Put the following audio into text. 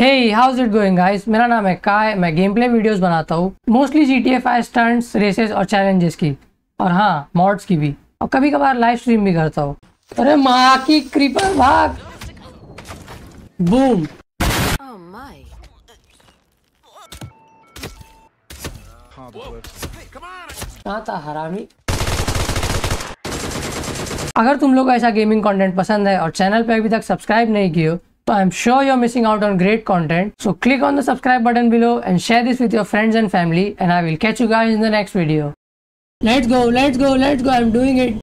Hey how's it going guys मेरा नाम है काय मैं गेम प्ले वीडियोस बनाता हूँ mostly G T F I stunts races और चैलेंजेस की और हाँ मॉड्स की भी और कभी कभार लाइव स्ट्रीम भी करता हूँ अरे माँ की क्रीपर भाग बूम कहाँ था हरामी अगर तुम लोग ऐसा गेमिंग कंटेंट पसंद है और चैनल पे अभी तक सब्सक्राइब नहीं किए I'm sure you're missing out on great content. So click on the subscribe button below and share this with your friends and family and I will catch you guys in the next video. Let's go, let's go, let's go. I'm doing it.